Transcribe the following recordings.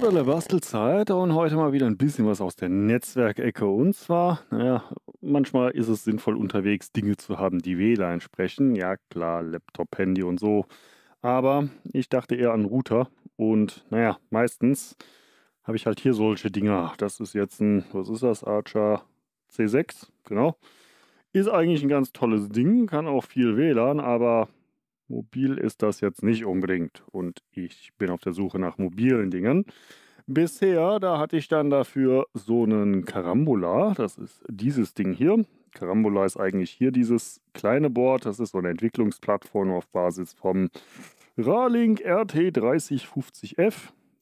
Bruder der Bastelzeit und heute mal wieder ein bisschen was aus der Netzwerkecke. Und zwar, naja, manchmal ist es sinnvoll unterwegs, Dinge zu haben, die WLAN sprechen. Ja, klar, Laptop, Handy und so. Aber ich dachte eher an Router und naja, meistens habe ich halt hier solche Dinger. Das ist jetzt ein, was ist das, Archer C6, genau. Ist eigentlich ein ganz tolles Ding, kann auch viel WLAN, aber Mobil ist das jetzt nicht unbedingt und ich bin auf der Suche nach mobilen Dingen. Bisher, da hatte ich dann dafür so einen Karambola, das ist dieses Ding hier. Karambola ist eigentlich hier dieses kleine Board, das ist so eine Entwicklungsplattform auf Basis vom Ralink RT3050F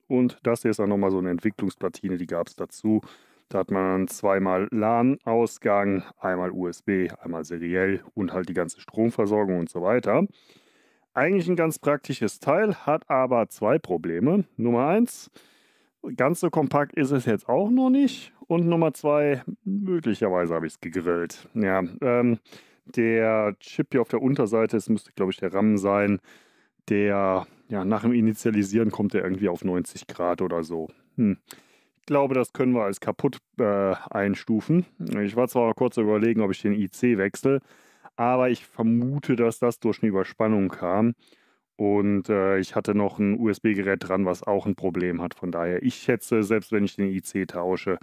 und das hier ist dann nochmal so eine Entwicklungsplatine, die gab es dazu. Da hat man zweimal LAN-Ausgang, einmal USB, einmal seriell und halt die ganze Stromversorgung und so weiter eigentlich ein ganz praktisches Teil, hat aber zwei Probleme. Nummer eins, ganz so kompakt ist es jetzt auch noch nicht. Und Nummer zwei, möglicherweise habe ich es gegrillt. Ja, ähm, der Chip hier auf der Unterseite, das müsste glaube ich der RAM sein, der, ja, nach dem Initialisieren kommt er irgendwie auf 90 Grad oder so. Hm. Ich glaube, das können wir als kaputt äh, einstufen. Ich war zwar kurz überlegen, ob ich den IC wechsle, aber ich vermute, dass das durch eine Überspannung kam. Und äh, ich hatte noch ein USB-Gerät dran, was auch ein Problem hat. Von daher, ich schätze, selbst wenn ich den IC tausche,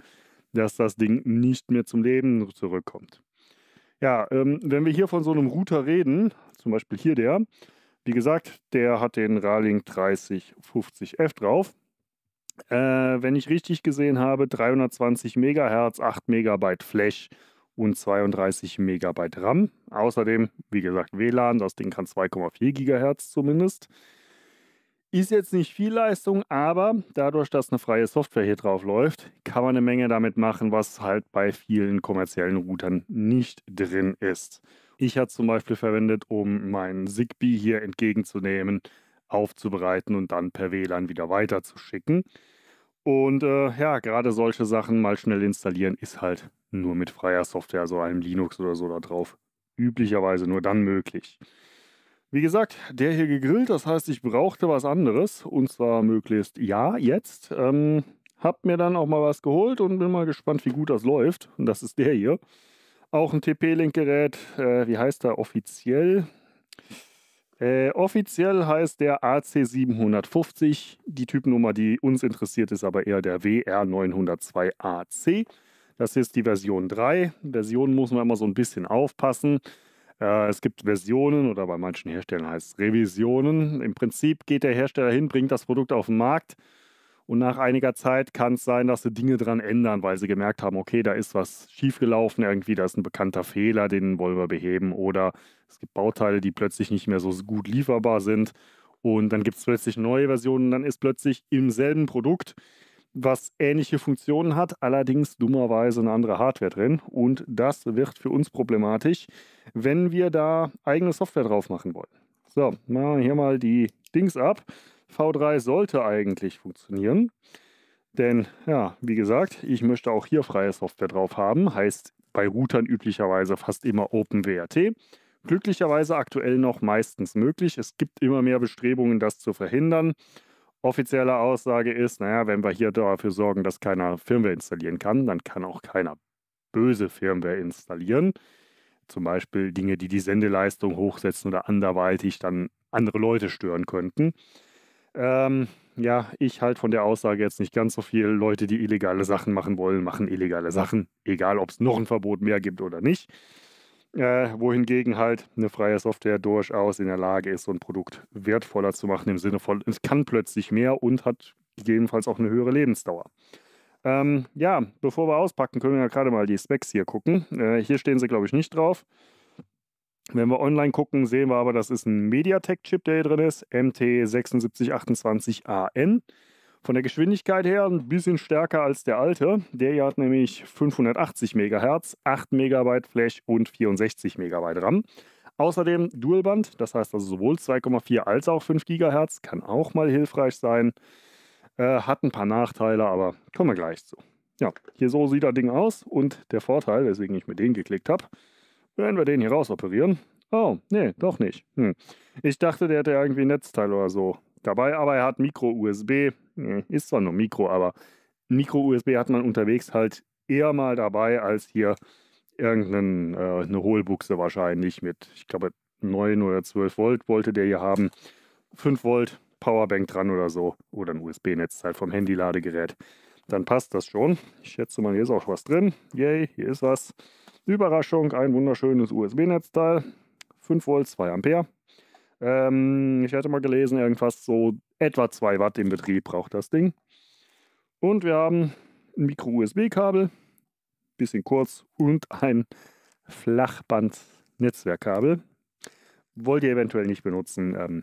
dass das Ding nicht mehr zum Leben zurückkommt. Ja, ähm, wenn wir hier von so einem Router reden, zum Beispiel hier der, wie gesagt, der hat den Ralink 3050F drauf. Äh, wenn ich richtig gesehen habe, 320 MHz, 8 MB Flash, und 32 Megabyte RAM. Außerdem, wie gesagt, WLAN, das Ding kann 2,4 Gigahertz zumindest. Ist jetzt nicht viel Leistung, aber dadurch, dass eine freie Software hier drauf läuft, kann man eine Menge damit machen, was halt bei vielen kommerziellen Routern nicht drin ist. Ich habe zum Beispiel verwendet, um meinen Zigbee hier entgegenzunehmen, aufzubereiten und dann per WLAN wieder weiterzuschicken. Und äh, ja, gerade solche Sachen mal schnell installieren ist halt nur mit freier Software, so also einem Linux oder so da drauf, üblicherweise nur dann möglich. Wie gesagt, der hier gegrillt, das heißt, ich brauchte was anderes und zwar möglichst ja jetzt. Ähm, hab mir dann auch mal was geholt und bin mal gespannt, wie gut das läuft. Und das ist der hier. Auch ein TP-Link-Gerät, äh, wie heißt er offiziell? Äh, offiziell heißt der AC750. Die Typnummer, die uns interessiert, ist aber eher der WR902AC. Das ist die Version 3. Version muss man immer so ein bisschen aufpassen. Äh, es gibt Versionen oder bei manchen Herstellern heißt es Revisionen. Im Prinzip geht der Hersteller hin, bringt das Produkt auf den Markt und nach einiger Zeit kann es sein, dass sie Dinge dran ändern, weil sie gemerkt haben, okay, da ist was schiefgelaufen irgendwie, da ist ein bekannter Fehler, den wollen wir beheben. Oder es gibt Bauteile, die plötzlich nicht mehr so gut lieferbar sind. Und dann gibt es plötzlich neue Versionen, dann ist plötzlich im selben Produkt, was ähnliche Funktionen hat, allerdings dummerweise eine andere Hardware drin. Und das wird für uns problematisch, wenn wir da eigene Software drauf machen wollen. So, machen wir hier mal die Dings ab. V3 sollte eigentlich funktionieren. Denn, ja, wie gesagt, ich möchte auch hier freie Software drauf haben. Heißt bei Routern üblicherweise fast immer OpenWRT. Glücklicherweise aktuell noch meistens möglich. Es gibt immer mehr Bestrebungen, das zu verhindern. Offizielle Aussage ist, naja, wenn wir hier dafür sorgen, dass keiner Firmware installieren kann, dann kann auch keiner böse Firmware installieren. Zum Beispiel Dinge, die die Sendeleistung hochsetzen oder anderweitig dann andere Leute stören könnten. Ähm, ja, ich halte von der Aussage jetzt nicht ganz so viel. Leute, die illegale Sachen machen wollen, machen illegale Sachen, egal ob es noch ein Verbot mehr gibt oder nicht. Äh, wohingegen halt eine freie Software durchaus in der Lage ist, so ein Produkt wertvoller zu machen, im Sinne von, es kann plötzlich mehr und hat gegebenenfalls auch eine höhere Lebensdauer. Ähm, ja, bevor wir auspacken, können wir ja gerade mal die Specs hier gucken. Äh, hier stehen sie, glaube ich, nicht drauf. Wenn wir online gucken, sehen wir aber, das ist ein MediaTek-Chip, der hier drin ist, MT7628AN. Von der Geschwindigkeit her ein bisschen stärker als der alte. Der hier hat nämlich 580 MHz, 8 MB Flash und 64 MB RAM. Außerdem Dualband, das heißt also sowohl 2,4 als auch 5 GHz, kann auch mal hilfreich sein. Äh, hat ein paar Nachteile, aber kommen wir gleich zu. Ja, hier so sieht das Ding aus und der Vorteil, weswegen ich mir den geklickt habe, wenn wir den hier rausoperieren. Oh, nee, doch nicht. Hm. Ich dachte, der hätte irgendwie ein Netzteil oder so. Dabei aber, er hat Micro-USB. Hm, ist zwar nur Mikro, aber Micro-USB hat man unterwegs halt eher mal dabei als hier irgendeine äh, Hohlbuchse wahrscheinlich mit, ich glaube, 9 oder 12 Volt wollte der hier haben. 5 Volt Powerbank dran oder so. Oder ein USB-Netzteil vom Handy-Ladegerät. Dann passt das schon. Ich schätze mal, hier ist auch was drin. Yay, hier ist was. Überraschung, ein wunderschönes USB-Netzteil. 5 Volt, 2 Ampere. Ähm, ich hatte mal gelesen, irgendwas so etwa 2 Watt im Betrieb braucht das Ding. Und wir haben ein Micro-USB-Kabel, bisschen kurz und ein Flachband-Netzwerkkabel. Wollt ihr eventuell nicht benutzen. Ähm,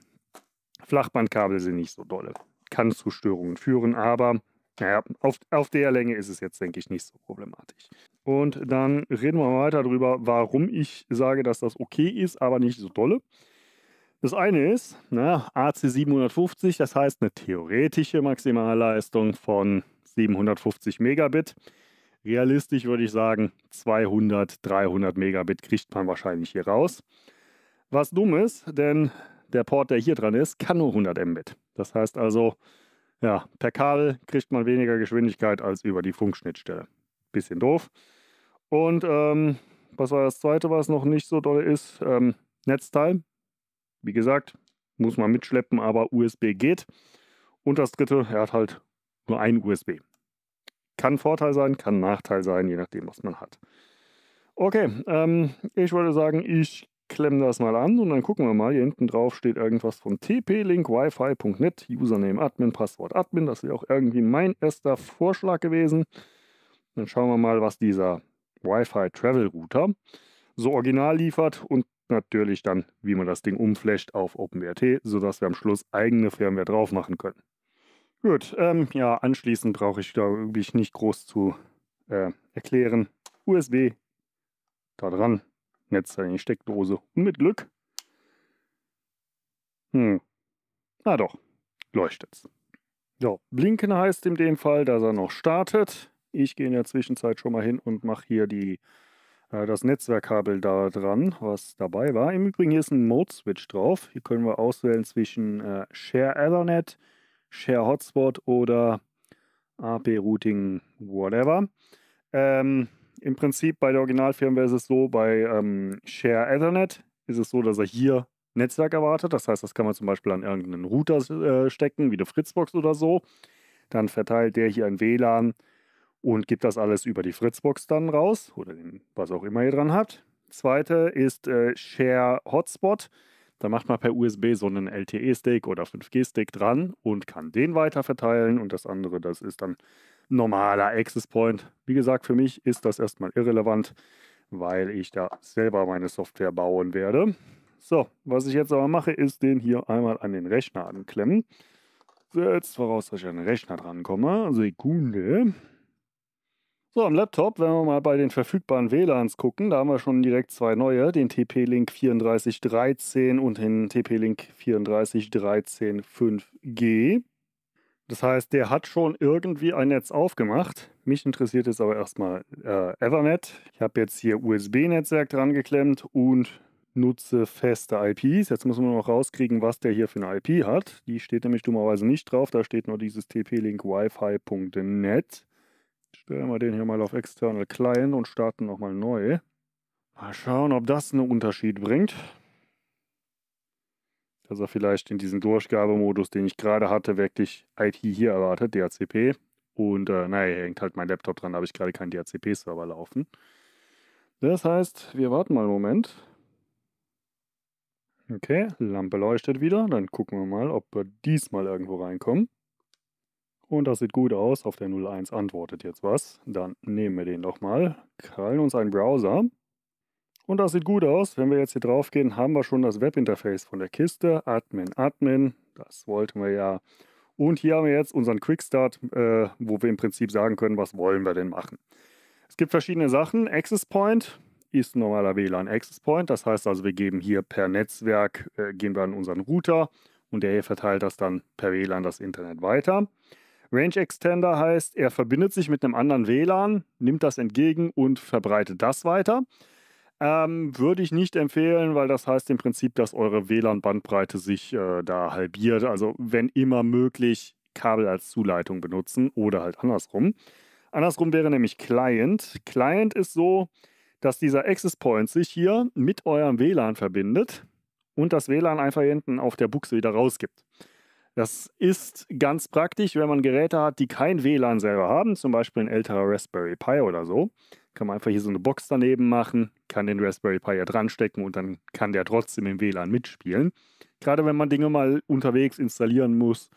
Flachbandkabel sind nicht so dolle. Kann zu Störungen führen, aber naja, auf, auf der Länge ist es jetzt, denke ich, nicht so problematisch. Und dann reden wir weiter darüber, warum ich sage, dass das okay ist, aber nicht so dolle. Das eine ist, na, AC 750, das heißt eine theoretische Maximalleistung von 750 Megabit. Realistisch würde ich sagen, 200, 300 Megabit kriegt man wahrscheinlich hier raus. Was dumm ist, denn der Port, der hier dran ist, kann nur 100 Mbit. Das heißt also, ja, per Kabel kriegt man weniger Geschwindigkeit als über die Funkschnittstelle. Bisschen doof. Und ähm, was war das zweite, was noch nicht so toll ist? Ähm, Netzteil. Wie gesagt, muss man mitschleppen, aber USB geht. Und das dritte, er hat halt nur ein USB. Kann Vorteil sein, kann Nachteil sein, je nachdem, was man hat. Okay, ähm, ich würde sagen, ich klemmen das mal an und dann gucken wir mal. Hier hinten drauf steht irgendwas von tp-link wifi.net, Username Admin, Passwort Admin. Das wäre auch irgendwie mein erster Vorschlag gewesen. Dann schauen wir mal, was dieser Wi-Fi Travel Router so original liefert und natürlich dann, wie man das Ding umflasht auf OpenWrt, sodass wir am Schluss eigene Firmware drauf machen können. Gut, ähm, ja, anschließend brauche ich, glaube ich, nicht groß zu äh, erklären. USB, da dran, Netz in die Steckdose. Und mit Glück. Hm. Na doch, leuchtet's. Ja, blinken heißt in dem Fall, dass er noch startet. Ich gehe in der Zwischenzeit schon mal hin und mache hier die, äh, das Netzwerkkabel da dran, was dabei war. Im Übrigen hier ist ein Mode-Switch drauf. Hier können wir auswählen zwischen äh, Share Ethernet, Share Hotspot oder AP Routing, whatever. Ähm, im Prinzip bei der Originalfirmware ist es so, bei ähm, Share Ethernet ist es so, dass er hier Netzwerk erwartet. Das heißt, das kann man zum Beispiel an irgendeinen Router äh, stecken, wie eine Fritzbox oder so. Dann verteilt der hier ein WLAN und gibt das alles über die Fritzbox dann raus oder den, was auch immer ihr dran habt. Zweite ist äh, Share Hotspot. Da macht man per USB so einen LTE-Stick oder 5G-Stick dran und kann den weiter verteilen. Und das andere, das ist dann normaler Access Point. Wie gesagt, für mich ist das erstmal irrelevant, weil ich da selber meine Software bauen werde. So, was ich jetzt aber mache, ist den hier einmal an den Rechner anklemmen. Setzt voraus, dass ich an den Rechner drankomme. Sekunde. So, am Laptop, wenn wir mal bei den verfügbaren WLANs gucken, da haben wir schon direkt zwei neue, den TP-Link 3413 und den TP-Link 3413 5G. Das heißt, der hat schon irgendwie ein Netz aufgemacht. Mich interessiert jetzt aber erstmal äh, Ethernet. Ich habe jetzt hier USB-Netzwerk dran geklemmt und nutze feste IPs. Jetzt müssen wir noch rauskriegen, was der hier für eine IP hat. Die steht nämlich dummerweise nicht drauf. Da steht nur dieses TP-Link wifi.net. Stellen wir den hier mal auf External Client und starten nochmal neu. Mal schauen, ob das einen Unterschied bringt dass er vielleicht in diesen Durchgabemodus, den ich gerade hatte, wirklich IT hier erwartet, DHCP. Und äh, naja, hängt halt mein Laptop dran, da habe ich gerade keinen DHCP-Server laufen. Das heißt, wir warten mal einen Moment. Okay, Lampe leuchtet wieder. Dann gucken wir mal, ob wir diesmal irgendwo reinkommen. Und das sieht gut aus. Auf der 01 antwortet jetzt was. Dann nehmen wir den nochmal, Krallen uns einen Browser. Und das sieht gut aus. Wenn wir jetzt hier drauf gehen, haben wir schon das Webinterface von der Kiste. Admin, Admin, das wollten wir ja. Und hier haben wir jetzt unseren Quickstart, äh, wo wir im Prinzip sagen können, was wollen wir denn machen. Es gibt verschiedene Sachen. Access Point ist ein normaler WLAN Access Point. Das heißt also, wir geben hier per Netzwerk, äh, gehen wir an unseren Router und der hier verteilt das dann per WLAN das Internet weiter. Range Extender heißt, er verbindet sich mit einem anderen WLAN, nimmt das entgegen und verbreitet das weiter. Ähm, würde ich nicht empfehlen, weil das heißt im Prinzip, dass eure WLAN-Bandbreite sich äh, da halbiert. Also wenn immer möglich, Kabel als Zuleitung benutzen oder halt andersrum. Andersrum wäre nämlich Client. Client ist so, dass dieser Access Point sich hier mit eurem WLAN verbindet und das WLAN einfach hinten auf der Buchse wieder rausgibt. Das ist ganz praktisch, wenn man Geräte hat, die kein WLAN selber haben, zum Beispiel ein älterer Raspberry Pi oder so kann man einfach hier so eine Box daneben machen, kann den Raspberry Pi ja dranstecken und dann kann der trotzdem im WLAN mitspielen. Gerade wenn man Dinge mal unterwegs installieren muss,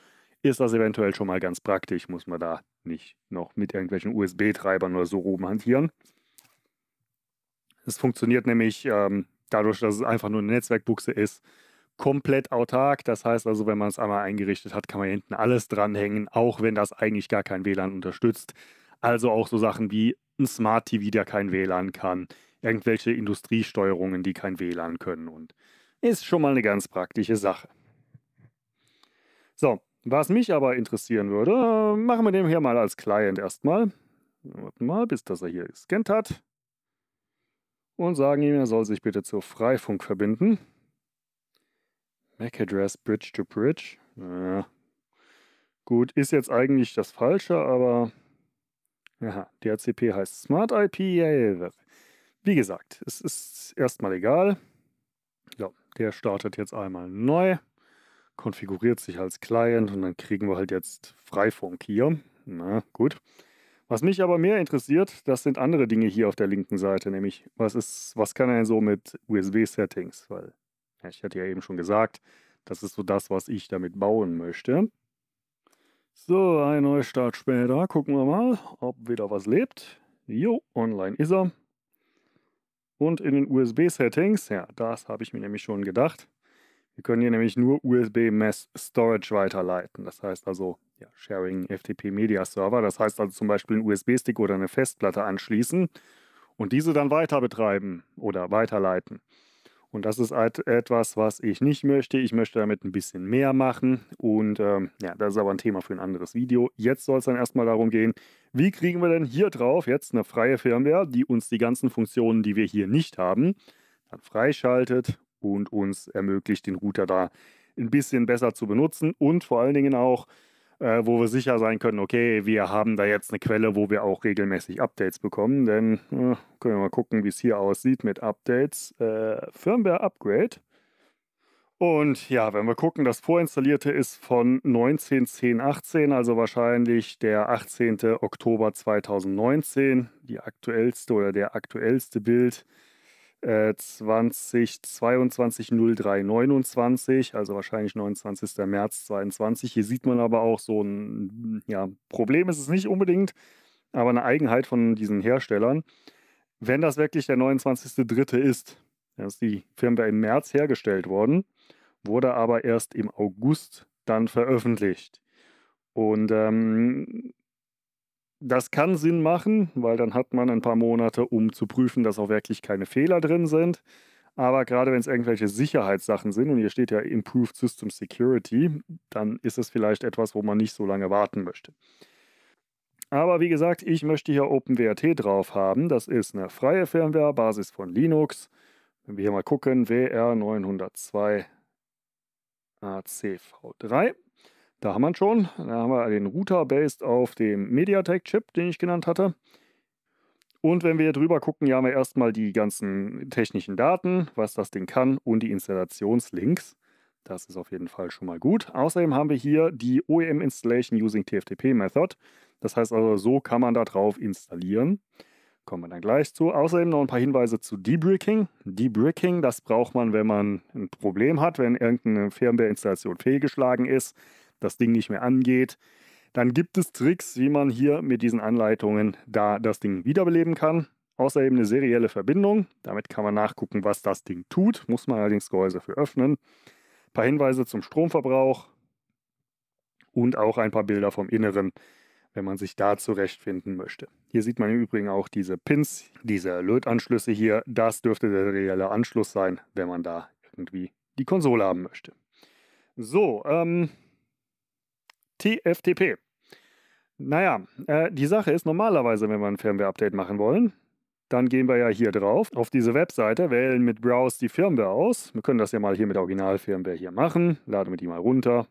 ist das eventuell schon mal ganz praktisch, muss man da nicht noch mit irgendwelchen USB-Treibern oder so rumhantieren. Es funktioniert nämlich ähm, dadurch, dass es einfach nur eine Netzwerkbuchse ist, komplett autark. Das heißt also, wenn man es einmal eingerichtet hat, kann man hinten alles dranhängen, auch wenn das eigentlich gar kein WLAN unterstützt. Also auch so Sachen wie ein Smart TV, der kein WLAN kann, irgendwelche Industriesteuerungen, die kein WLAN können und ist schon mal eine ganz praktische Sache. So, was mich aber interessieren würde, machen wir den hier mal als Client erstmal. Warten mal, bis das er hier gescannt hat. Und sagen ihm, er soll sich bitte zur Freifunk verbinden. MAC Address Bridge to Bridge. Ja. Gut, ist jetzt eigentlich das Falsche, aber Aha, DHCP heißt Smart IP. Wie gesagt, es ist erstmal egal. Ja, der startet jetzt einmal neu, konfiguriert sich als Client und dann kriegen wir halt jetzt Freifunk hier. Na gut. Was mich aber mehr interessiert, das sind andere Dinge hier auf der linken Seite, nämlich was ist, was kann er denn so mit USB-Settings? Weil ja, ich hatte ja eben schon gesagt, das ist so das, was ich damit bauen möchte. So, ein Neustart später. Gucken wir mal, ob wieder was lebt. Jo, online ist er. Und in den USB-Settings, ja, das habe ich mir nämlich schon gedacht. Wir können hier nämlich nur USB-Mass-Storage weiterleiten. Das heißt also, ja, Sharing FTP Media Server. Das heißt also zum Beispiel einen USB-Stick oder eine Festplatte anschließen und diese dann weiter betreiben oder weiterleiten. Und das ist halt etwas, was ich nicht möchte. Ich möchte damit ein bisschen mehr machen. Und ähm, ja, das ist aber ein Thema für ein anderes Video. Jetzt soll es dann erstmal darum gehen, wie kriegen wir denn hier drauf jetzt eine freie Firmware, die uns die ganzen Funktionen, die wir hier nicht haben, dann freischaltet und uns ermöglicht, den Router da ein bisschen besser zu benutzen und vor allen Dingen auch äh, wo wir sicher sein können, okay, wir haben da jetzt eine Quelle, wo wir auch regelmäßig Updates bekommen. Denn äh, können wir mal gucken, wie es hier aussieht mit Updates. Äh, Firmware Upgrade. Und ja, wenn wir gucken, das vorinstallierte ist von 19.10.18, also wahrscheinlich der 18. Oktober 2019, die aktuellste oder der aktuellste Bild äh, 2022 also wahrscheinlich 29. März 2022. Hier sieht man aber auch so ein ja, Problem ist es nicht unbedingt, aber eine Eigenheit von diesen Herstellern. Wenn das wirklich der 29.3. ist, dann ist die Firmware im März hergestellt worden, wurde aber erst im August dann veröffentlicht. Und ähm, das kann Sinn machen, weil dann hat man ein paar Monate, um zu prüfen, dass auch wirklich keine Fehler drin sind. Aber gerade wenn es irgendwelche Sicherheitssachen sind, und hier steht ja Improved System Security, dann ist es vielleicht etwas, wo man nicht so lange warten möchte. Aber wie gesagt, ich möchte hier OpenWRT drauf haben. Das ist eine freie Firmware, Basis von Linux. Wenn wir hier mal gucken, WR902 ACV3. Da haben wir schon. Da haben wir den Router based auf dem MediaTek-Chip, den ich genannt hatte. Und wenn wir drüber gucken, hier haben wir erstmal die ganzen technischen Daten, was das Ding kann und die Installationslinks. Das ist auf jeden Fall schon mal gut. Außerdem haben wir hier die OEM Installation using TFTP Method. Das heißt also, so kann man da drauf installieren. Kommen wir dann gleich zu. Außerdem noch ein paar Hinweise zu Debricking. Debricking, das braucht man, wenn man ein Problem hat, wenn irgendeine Firmware-Installation fehlgeschlagen ist das Ding nicht mehr angeht, dann gibt es Tricks, wie man hier mit diesen Anleitungen da das Ding wiederbeleben kann. Außer eben eine serielle Verbindung. Damit kann man nachgucken, was das Ding tut. Muss man allerdings Gehäuse für öffnen. Ein paar Hinweise zum Stromverbrauch und auch ein paar Bilder vom Inneren, wenn man sich da zurechtfinden möchte. Hier sieht man im Übrigen auch diese Pins, diese Lötanschlüsse hier. Das dürfte der serielle Anschluss sein, wenn man da irgendwie die Konsole haben möchte. So, ähm, TFTP. Naja, äh, die Sache ist normalerweise, wenn wir ein Firmware-Update machen wollen, dann gehen wir ja hier drauf auf diese Webseite, wählen mit Browse die Firmware aus. Wir können das ja mal hier mit Original-Firmware hier machen. Laden wir die mal runter.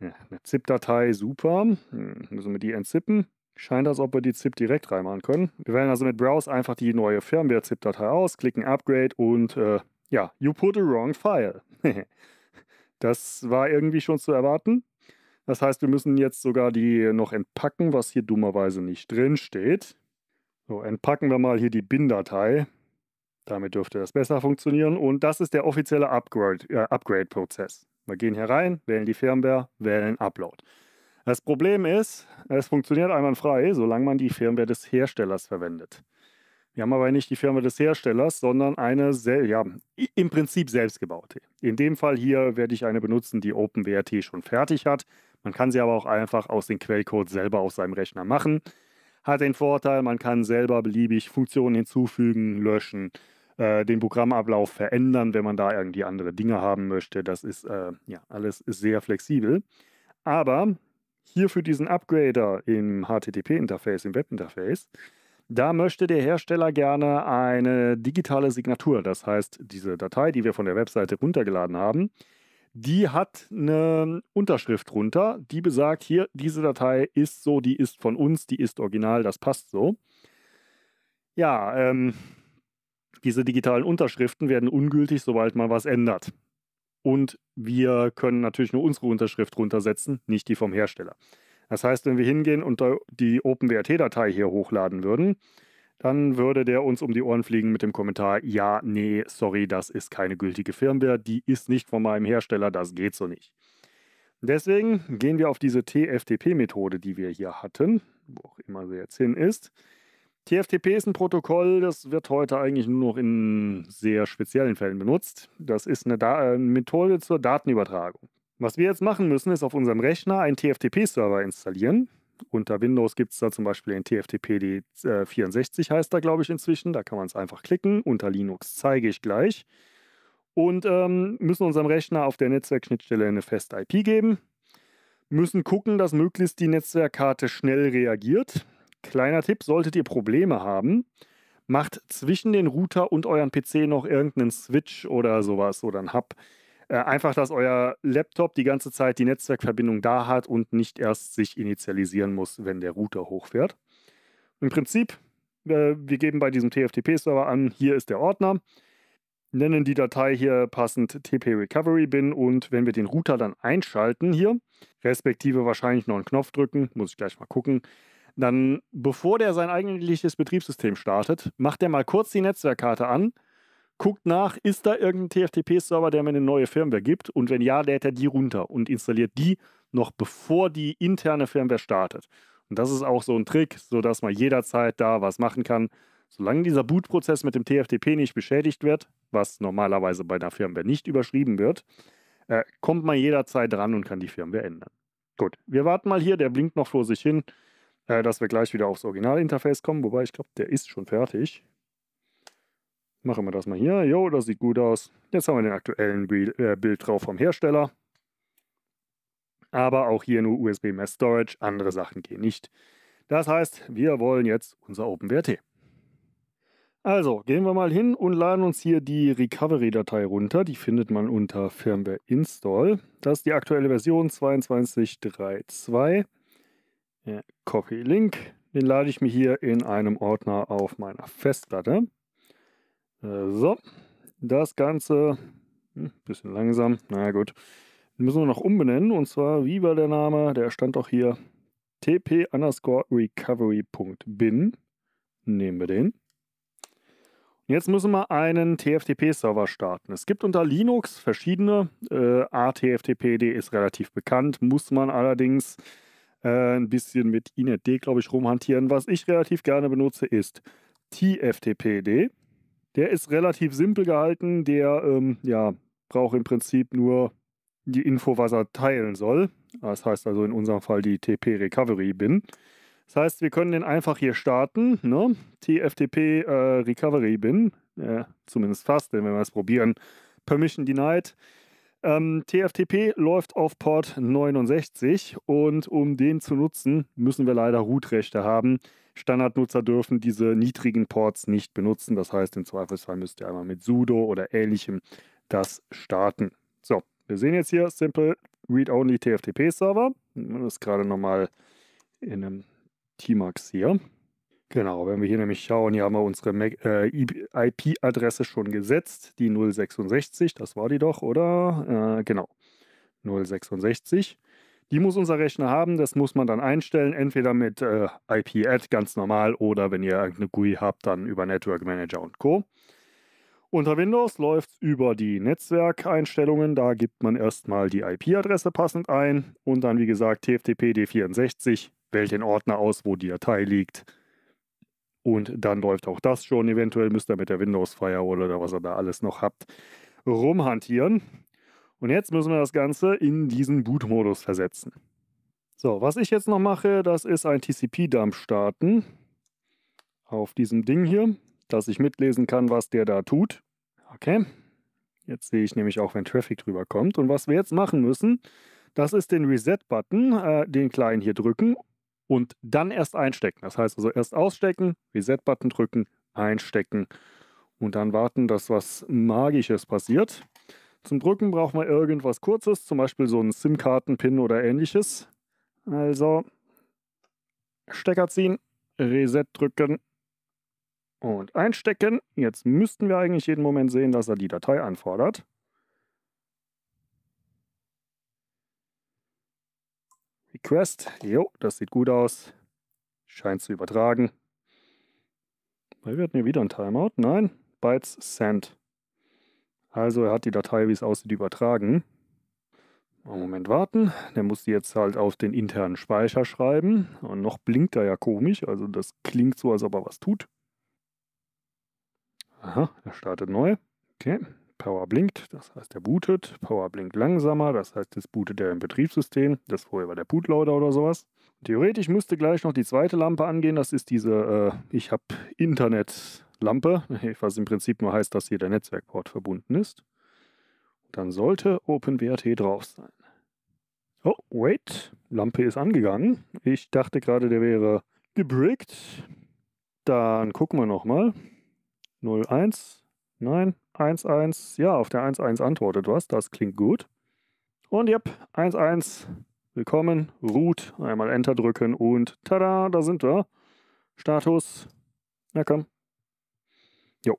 Ja, eine ZIP-Datei, super. Hm, müssen wir die entzippen. Scheint, als ob wir die ZIP direkt reinmachen können. Wir wählen also mit Browse einfach die neue Firmware-ZIP-Datei aus, klicken Upgrade und äh, ja, you put a wrong file. das war irgendwie schon zu erwarten. Das heißt, wir müssen jetzt sogar die noch entpacken, was hier dummerweise nicht drin steht. So, entpacken wir mal hier die BIN-Datei. Damit dürfte das besser funktionieren. Und das ist der offizielle äh, Upgrade-Prozess. Äh, Upgrade wir gehen hier rein, wählen die Firmware, wählen Upload. Das Problem ist, es funktioniert einwandfrei, solange man die Firmware des Herstellers verwendet. Wir haben aber nicht die Firmware des Herstellers, sondern eine ja, im Prinzip selbstgebaute. In dem Fall hier werde ich eine benutzen, die OpenWRT schon fertig hat. Man kann sie aber auch einfach aus dem Quellcode selber auf seinem Rechner machen. Hat den Vorteil, man kann selber beliebig Funktionen hinzufügen, löschen, äh, den Programmablauf verändern, wenn man da irgendwie andere Dinge haben möchte. Das ist äh, ja alles sehr flexibel. Aber hier für diesen Upgrader im HTTP-Interface, im Webinterface, da möchte der Hersteller gerne eine digitale Signatur, das heißt diese Datei, die wir von der Webseite runtergeladen haben, die hat eine Unterschrift drunter, die besagt, hier, diese Datei ist so, die ist von uns, die ist original, das passt so. Ja, ähm, diese digitalen Unterschriften werden ungültig, sobald man was ändert. Und wir können natürlich nur unsere Unterschrift runtersetzen, nicht die vom Hersteller. Das heißt, wenn wir hingehen und die OpenWRT-Datei hier hochladen würden, dann würde der uns um die Ohren fliegen mit dem Kommentar, ja, nee, sorry, das ist keine gültige Firmware, die ist nicht von meinem Hersteller, das geht so nicht. Deswegen gehen wir auf diese TFTP-Methode, die wir hier hatten, wo auch immer sie jetzt hin ist. TFTP ist ein Protokoll, das wird heute eigentlich nur noch in sehr speziellen Fällen benutzt. Das ist eine da äh, Methode zur Datenübertragung. Was wir jetzt machen müssen, ist auf unserem Rechner einen TFTP-Server installieren. Unter Windows gibt es da zum Beispiel den TFTP äh, 64 heißt da, glaube ich, inzwischen. Da kann man es einfach klicken. Unter Linux zeige ich gleich. Und ähm, müssen unserem Rechner auf der Netzwerkschnittstelle eine feste IP geben. Müssen gucken, dass möglichst die Netzwerkkarte schnell reagiert. Kleiner Tipp, solltet ihr Probleme haben, macht zwischen den Router und euren PC noch irgendeinen Switch oder sowas oder einen Hub äh, einfach, dass euer Laptop die ganze Zeit die Netzwerkverbindung da hat und nicht erst sich initialisieren muss, wenn der Router hochfährt. Im Prinzip, äh, wir geben bei diesem TFTP-Server an, hier ist der Ordner, nennen die Datei hier passend TP Recovery Bin und wenn wir den Router dann einschalten hier, respektive wahrscheinlich noch einen Knopf drücken, muss ich gleich mal gucken, dann bevor der sein eigentliches Betriebssystem startet, macht er mal kurz die Netzwerkkarte an, guckt nach, ist da irgendein TFTP-Server, der mir eine neue Firmware gibt? Und wenn ja, lädt er die runter und installiert die noch bevor die interne Firmware startet. Und das ist auch so ein Trick, sodass man jederzeit da was machen kann. Solange dieser Bootprozess mit dem TFTP nicht beschädigt wird, was normalerweise bei einer Firmware nicht überschrieben wird, äh, kommt man jederzeit dran und kann die Firmware ändern. Gut, wir warten mal hier, der blinkt noch vor sich hin, äh, dass wir gleich wieder aufs Originalinterface kommen, wobei ich glaube, der ist schon fertig. Machen wir das mal hier. Jo, das sieht gut aus. Jetzt haben wir den aktuellen äh, Bild, drauf vom Hersteller. Aber auch hier nur USB Mass Storage, andere Sachen gehen nicht. Das heißt, wir wollen jetzt unser OpenWrt. Also, gehen wir mal hin und laden uns hier die Recovery-Datei runter. Die findet man unter Firmware Install. Das ist die aktuelle Version 22.3.2. Ja, Copy Link. Den lade ich mir hier in einem Ordner auf meiner Festplatte. Äh, so, das Ganze, ein hm, bisschen langsam, na gut, müssen wir noch umbenennen. Und zwar, wie war der Name? Der stand auch hier tp underscore recovery.bin. Nehmen wir den. Jetzt müssen wir einen TFTP-Server starten. Es gibt unter Linux verschiedene. Äh, ATFTPD ist relativ bekannt, muss man allerdings äh, ein bisschen mit InetD, glaube ich, rumhantieren. Was ich relativ gerne benutze, ist TFTPD. Der ist relativ simpel gehalten. Der ähm, ja, braucht im Prinzip nur die Info, was er teilen soll. Das heißt also in unserem Fall die TP Recovery Bin. Das heißt, wir können den einfach hier starten. Ne? TFTP äh, Recovery Bin. Äh, zumindest fast, denn wenn wir es probieren. Permission denied. Ähm, TFTP läuft auf Port 69 und um den zu nutzen, müssen wir leider Root-Rechte haben. Standardnutzer dürfen diese niedrigen Ports nicht benutzen. Das heißt, im Zweifelsfall müsst ihr einmal mit sudo oder ähnlichem das starten. So, wir sehen jetzt hier Simple Read-Only TFTP-Server. Das ist gerade nochmal in einem T-Max hier. Genau, wenn wir hier nämlich schauen, hier haben wir unsere äh, IP-Adresse schon gesetzt, die 066, das war die doch, oder? Äh, genau, 066. Die muss unser Rechner haben, das muss man dann einstellen, entweder mit äh, IP-Ad ganz normal oder wenn ihr eine GUI habt, dann über Network Manager und Co. Unter Windows läuft es über die Netzwerkeinstellungen, da gibt man erstmal die IP-Adresse passend ein und dann, wie gesagt, TFTP D64, wählt den Ordner aus, wo die Datei liegt und dann läuft auch das schon. Eventuell müsst ihr mit der Windows Firewall oder was ihr da alles noch habt rumhantieren. Und jetzt müssen wir das Ganze in diesen Boot-Modus versetzen. So, was ich jetzt noch mache, das ist ein TCP-Dump starten auf diesem Ding hier, dass ich mitlesen kann, was der da tut. Okay, jetzt sehe ich nämlich auch, wenn Traffic drüber kommt. Und was wir jetzt machen müssen, das ist den Reset-Button, äh, den kleinen hier drücken und dann erst einstecken. Das heißt also erst ausstecken, Reset-Button drücken, einstecken und dann warten, dass was Magisches passiert. Zum Drücken braucht man irgendwas Kurzes, zum Beispiel so einen SIM-Karten-Pin oder ähnliches. Also Stecker ziehen, Reset drücken und einstecken. Jetzt müssten wir eigentlich jeden Moment sehen, dass er die Datei anfordert. Request. Jo, das sieht gut aus. Scheint zu übertragen. Wir hatten hier wieder ein Timeout. Nein, Bytes Send. Also er hat die Datei, wie es aussieht, übertragen. Einen Moment warten. Der muss die jetzt halt auf den internen Speicher schreiben. Und noch blinkt er ja komisch. Also das klingt so, als ob er was tut. Aha, er startet neu. Okay, Power blinkt, das heißt, er bootet. Power blinkt langsamer, das heißt, es bootet er im Betriebssystem. Das vorher war der Bootloader oder sowas. Theoretisch müsste gleich noch die zweite Lampe angehen. Das ist diese äh, Ich habe Internet-Lampe, was im Prinzip nur heißt, dass hier der Netzwerkport verbunden ist. Dann sollte OpenWrt drauf sein. Oh, wait, Lampe ist angegangen. Ich dachte gerade, der wäre gebrickt. Dann gucken wir nochmal. 01, nein, 1-1, ja, auf der 1-1 antwortet was, das klingt gut. Und yep, 1-1, willkommen, root, einmal Enter drücken und tada, da sind wir. Status, na komm. Jo,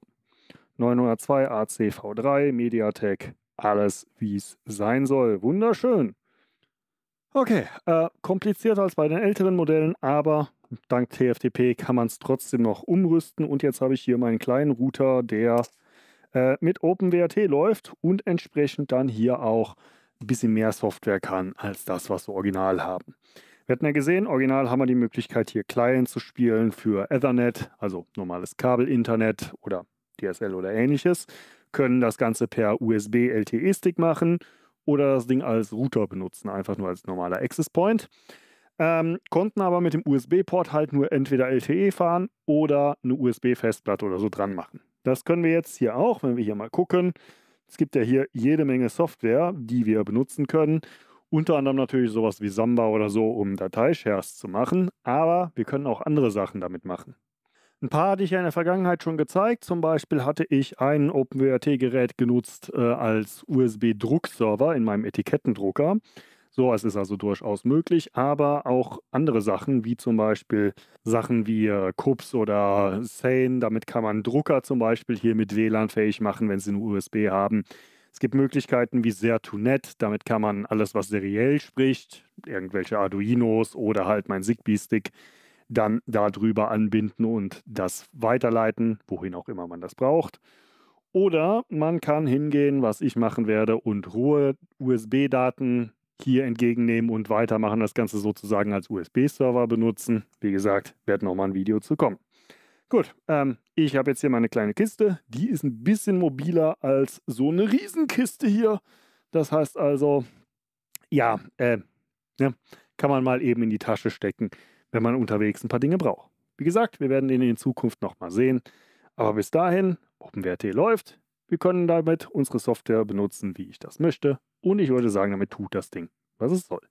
902 ACV3, Mediatek, alles wie es sein soll. Wunderschön. Okay, äh, komplizierter als bei den älteren Modellen, aber dank TFTP kann man es trotzdem noch umrüsten. Und jetzt habe ich hier meinen kleinen Router, der äh, mit OpenWrt läuft und entsprechend dann hier auch ein bisschen mehr Software kann als das, was wir original haben. Wir hatten ja gesehen, original haben wir die Möglichkeit, hier Client zu spielen für Ethernet, also normales Kabelinternet oder DSL oder ähnliches. Können das Ganze per USB-LTE-Stick machen oder das Ding als Router benutzen, einfach nur als normaler Access Point. Ähm, konnten aber mit dem USB-Port halt nur entweder LTE fahren oder eine USB-Festplatte oder so dran machen. Das können wir jetzt hier auch, wenn wir hier mal gucken. Es gibt ja hier jede Menge Software, die wir benutzen können. Unter anderem natürlich sowas wie Samba oder so, um Dateishares zu machen. Aber wir können auch andere Sachen damit machen. Ein paar hatte ich ja in der Vergangenheit schon gezeigt. Zum Beispiel hatte ich ein OpenWRT-Gerät genutzt äh, als USB-Druckserver in meinem Etikettendrucker. Sowas ist also durchaus möglich, aber auch andere Sachen, wie zum Beispiel Sachen wie äh, Cups oder Sane, damit kann man Drucker zum Beispiel hier mit WLAN fähig machen, wenn sie eine USB haben. Es gibt Möglichkeiten wie Sertunet, damit kann man alles, was seriell spricht, irgendwelche Arduinos oder halt mein Zigbee-Stick, dann darüber anbinden und das weiterleiten, wohin auch immer man das braucht. Oder man kann hingehen, was ich machen werde, und rohe USB-Daten hier entgegennehmen und weitermachen, das Ganze sozusagen als USB-Server benutzen. Wie gesagt, wird nochmal ein Video zu kommen. Gut, ähm, ich habe jetzt hier meine kleine Kiste. Die ist ein bisschen mobiler als so eine Riesenkiste hier. Das heißt also, ja, äh, ne, kann man mal eben in die Tasche stecken, wenn man unterwegs ein paar Dinge braucht. Wie gesagt, wir werden den in Zukunft nochmal sehen. Aber bis dahin, OpenWrt läuft. Wir können damit unsere Software benutzen, wie ich das möchte. Und ich würde sagen, damit tut das Ding, was es soll.